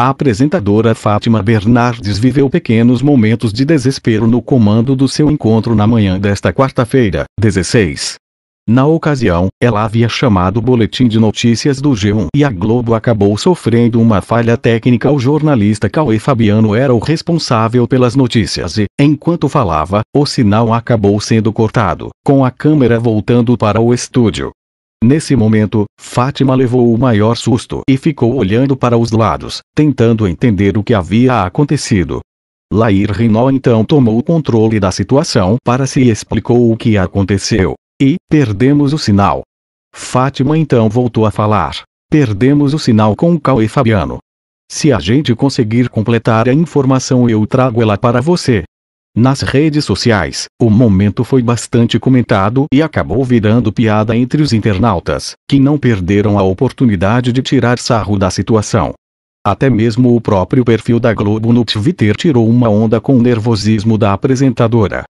A apresentadora Fátima Bernardes viveu pequenos momentos de desespero no comando do seu encontro na manhã desta quarta-feira, 16. Na ocasião, ela havia chamado o boletim de notícias do G1 e a Globo acabou sofrendo uma falha técnica. O jornalista Cauê Fabiano era o responsável pelas notícias e, enquanto falava, o sinal acabou sendo cortado, com a câmera voltando para o estúdio. Nesse momento, Fátima levou o maior susto e ficou olhando para os lados, tentando entender o que havia acontecido. Lair Rinó então tomou o controle da situação para se si explicou o que aconteceu. E, perdemos o sinal. Fátima então voltou a falar. Perdemos o sinal com Cal e Fabiano. Se a gente conseguir completar a informação eu trago ela para você. Nas redes sociais, o momento foi bastante comentado e acabou virando piada entre os internautas, que não perderam a oportunidade de tirar sarro da situação. Até mesmo o próprio perfil da Globo no Twitter tirou uma onda com o nervosismo da apresentadora,